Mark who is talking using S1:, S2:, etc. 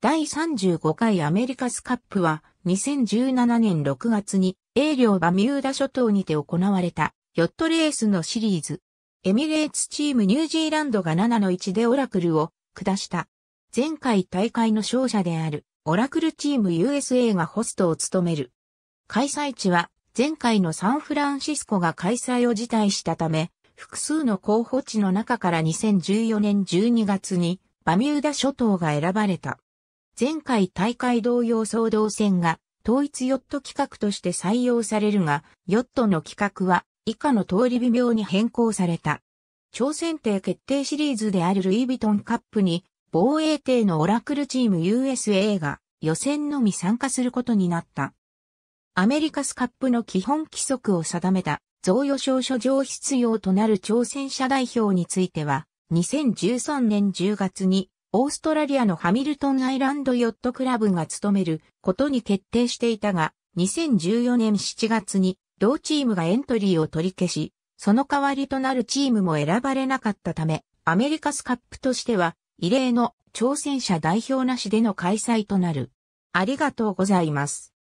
S1: 第35回アメリカスカップは2017年6月に英領バミューダ諸島にて行われたヨットレースのシリーズ。エミレーツチームニュージーランドが7の1でオラクルを下した。前回大会の勝者であるオラクルチーム USA がホストを務める。開催地は前回のサンフランシスコが開催を辞退したため、複数の候補地の中から2014年12月にバミューダ諸島が選ばれた。前回大会同様総動戦が統一ヨット規格として採用されるが、ヨットの規格は以下の通り微妙に変更された。朝鮮艇決定シリーズであるルイ・ヴィトンカップに防衛艇のオラクルチーム USA が予選のみ参加することになった。アメリカスカップの基本規則を定めた贈与証書上必要となる挑戦者代表については、2013年10月にオーストラリアのハミルトンアイランドヨットクラブが務めることに決定していたが、2014年7月に同チームがエントリーを取り消し、その代わりとなるチームも選ばれなかったため、アメリカスカップとしては異例の挑戦者代表なしでの開催となる。ありがとうございます。